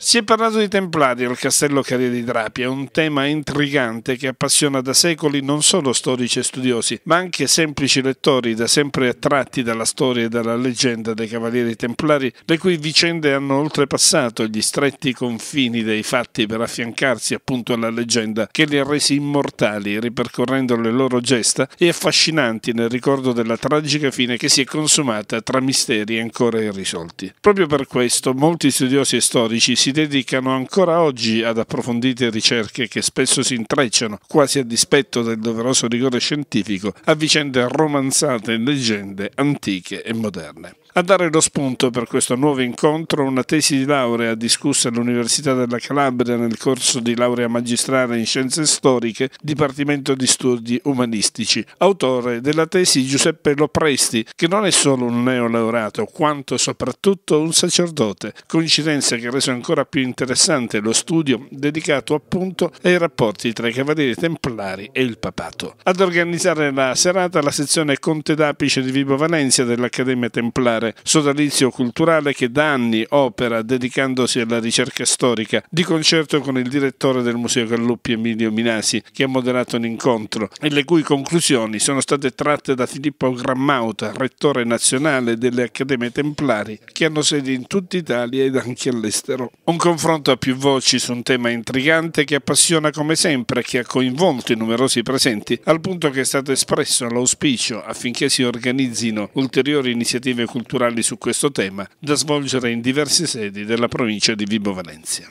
Si è parlato di Templari al Castello Carriere di Drapia, un tema intrigante che appassiona da secoli non solo storici e studiosi, ma anche semplici lettori da sempre attratti dalla storia e dalla leggenda dei Cavalieri Templari, le cui vicende hanno oltrepassato gli stretti confini dei fatti per affiancarsi appunto alla leggenda che li ha resi immortali, ripercorrendo le loro gesta e affascinanti nel ricordo della tragica fine che si è consumata tra misteri ancora irrisolti. Proprio per questo molti studiosi e storici si si dedicano ancora oggi ad approfondite ricerche che spesso si intrecciano, quasi a dispetto del doveroso rigore scientifico, a vicende romanzate e leggende antiche e moderne. A dare lo spunto per questo nuovo incontro una tesi di laurea discussa all'Università della Calabria nel corso di laurea magistrale in scienze storiche, Dipartimento di Studi Umanistici, autore della tesi Giuseppe Lopresti, che non è solo un neolaureato, quanto soprattutto un sacerdote, coincidenza che ha reso ancora più interessante lo studio dedicato appunto ai rapporti tra i Cavalieri Templari e il Papato. Ad organizzare la serata la sezione Conte d'Apice di Vibo Valencia dell'Accademia Templare particolare sodalizio culturale che da anni opera dedicandosi alla ricerca storica, di concerto con il direttore del Museo Galluppi Emilio Minasi, che ha moderato un incontro e le cui conclusioni sono state tratte da Filippo Grammauta, rettore nazionale delle Accademie Templari, che hanno sede in tutta Italia ed anche all'estero. Un confronto a più voci su un tema intrigante che appassiona come sempre e che ha coinvolto i numerosi presenti, al punto che è stato espresso l'auspicio affinché si organizzino ulteriori iniziative culturali culturali su questo tema da svolgere in diverse sedi della provincia di Vibo Valencia.